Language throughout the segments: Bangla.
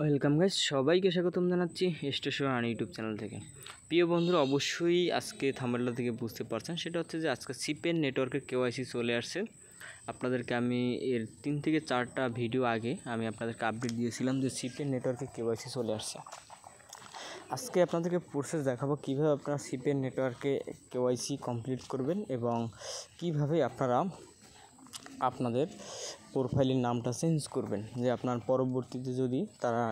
ওয়েলকাম গাইজ সবাইকে স্বাগতম জানাচ্ছি স্টেশন আর ইউটিউব চ্যানেল থেকে প্রিয় বন্ধুরা অবশ্যই আজকে থামেলা থেকে বুঝতে পারছেন সেটা হচ্ছে যে আজকে সিপেন নেটওয়ার্কের কেওয়াইসি চলে আসছে আপনাদেরকে আমি এর তিন থেকে চারটা ভিডিও আগে আমি আপনাদেরকে আপডেট দিয়েছিলাম যে সিপেন নেটওয়ার্কে কেওয়াইসি চলে আসছে আজকে আপনাদেরকে প্রসেস দেখাবো কীভাবে আপনারা সিপেন নেটওয়ার্কে কেওয়াইসি কমপ্লিট করবেন এবং কিভাবে আপনারা আপনাদের প্রোফাইলের নামটা চেঞ্জ করবেন যে আপনার পরবর্তীতে যদি তারা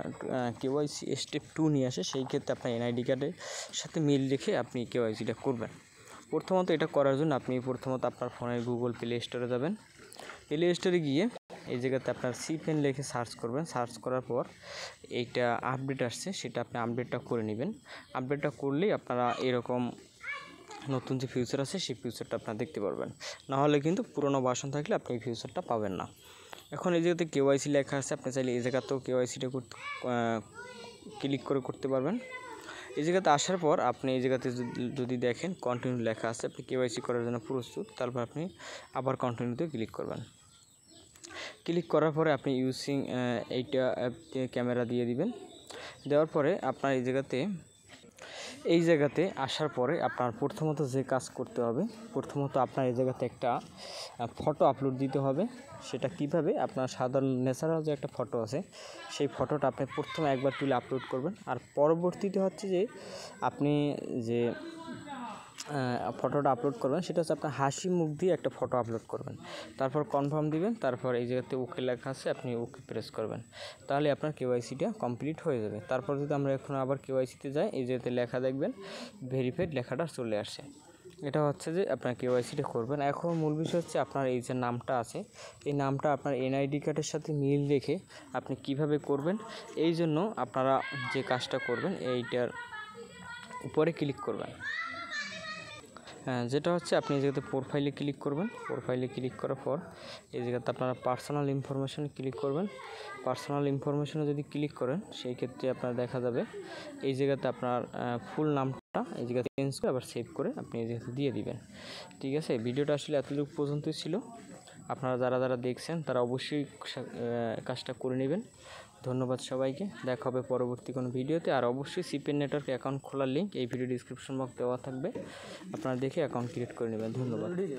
কেওয়াইসি স্টেপ টু নিয়ে আসে সেই ক্ষেত্রে আপনার এনআইডি কার্ডের সাথে মিল রেখে আপনি কেওয়াইসিটা করবেন প্রথমত এটা করার জন্য আপনি প্রথমত আপনার ফোনের গুগল প্লে স্টোরে যাবেন প্লে স্টোরে গিয়ে এই জায়গাতে আপনার সি পেন লিখে সার্চ করবেন সার্চ করার পর এইটা আপডেট আসছে সেটা আপনি আপডেটটা করে নেবেন আপডেটটা করলেই আপনারা এরকম নতুন যে ফিউচার আছে সেই ফিউচারটা আপনি দেখতে পারবেন না হলে কিন্তু পুরনো ভাষণ থাকলে আপনি ফিউচারটা পাবেন না এখন এই যেতে কেওয়াইসি লেখা আছে আপনি চাইলেই এই জায়গাতে কেওয়াইসি তে ক্লিক করে করতে পারবেন এই জায়গাতে আসার পর আপনি এই জায়গাতে যদি দেখেন কন্টিনিউ লেখা আছে আপনি কেওয়াইসি করার জন্য প্রস্তুত তারপর আপনি আবার কন্টিনিউতে ক্লিক করবেন ক্লিক করার পরে আপনি ইউজিং এইটা অ্যাপকে ক্যামেরা দিয়ে দিবেন দেওয়ার পরে আপনার এই জায়গাতে এই জায়গাতে আসার পরে আপনার প্রথমত যে কাজ করতে হবে প্রথমত আপনার এই জায়গাতে একটা ফটো আপলোড দিতে হবে সেটা কিভাবে আপনার সাধারণ ন্যাচারাল যে একটা ফটো আছে সেই ফটোটা আপনি প্রথমে একবার তুলে আপলোড করবেন আর পরবর্তীতে হচ্ছে যে আপনি যে ফটোটা আপলোড করবেন সেটা হচ্ছে আপনার হাসি মুখ দিয়ে একটা ফটো আপলোড করবেন তারপর কনফার্ম দিবেন তারপর এই জায়গাতে ওকে লেখা আছে আপনি ওকে প্রেস করবেন তাহলে আপনার কেওয়াইসিটা কমপ্লিট হয়ে যাবে তারপর যদি আমরা এখন আবার কেওয়াইসিতে যাই এই জায়গাতে লেখা দেখবেন ভেরিফাইড লেখাটা চলে আসে এটা হচ্ছে যে আপনার কেওয়াইসিটা করবেন এখন মূল বিষয় হচ্ছে আপনার এই যে নামটা আছে এই নামটা আপনার এনআইডি কার্ডের সাথে মিল রেখে আপনি কিভাবে করবেন এই জন্য আপনারা যে কাজটা করবেন এইটার উপরে ক্লিক করবেন হ্যাঁ, যেটা হচ্ছে আপনি এই জায়গাতে প্রোফাইলে ক্লিক করবেন প্রোফাইলে ক্লিক করার পর এই জায়গাতে আপনারা পার্সোনাল ইনফরমেশান ক্লিক করবেন পার্সোনাল ইনফরমেশানে যদি ক্লিক করেন সেই ক্ষেত্রে আপনার দেখা যাবে এই জায়গাতে আপনার ফুল নামটা এই জায়গাতে চেঞ্জ করে আবার সেভ করে আপনি এই জায়গাতে দিয়ে দিবেন ঠিক আছে ভিডিওটা আসলে এতটুকু পর্যন্তই ছিল আপনারা যারা যারা দেখছেন তারা অবশ্যই কাজটা করে নেবেন ধন্যবাদ সবাইকে দেখা হবে পরবর্তী কোনো ভিডিওতে আর অবশ্যই সিপিএন নেটওয়ার্ক অ্যাকাউন্ট খোলার লিঙ্ক এই ভিডিও ডিসক্রিপশন বক্স দেওয়া থাকবে আপনারা দেখে অ্যাকাউন্ট ক্রিয়েট করে নেবেন ধন্যবাদ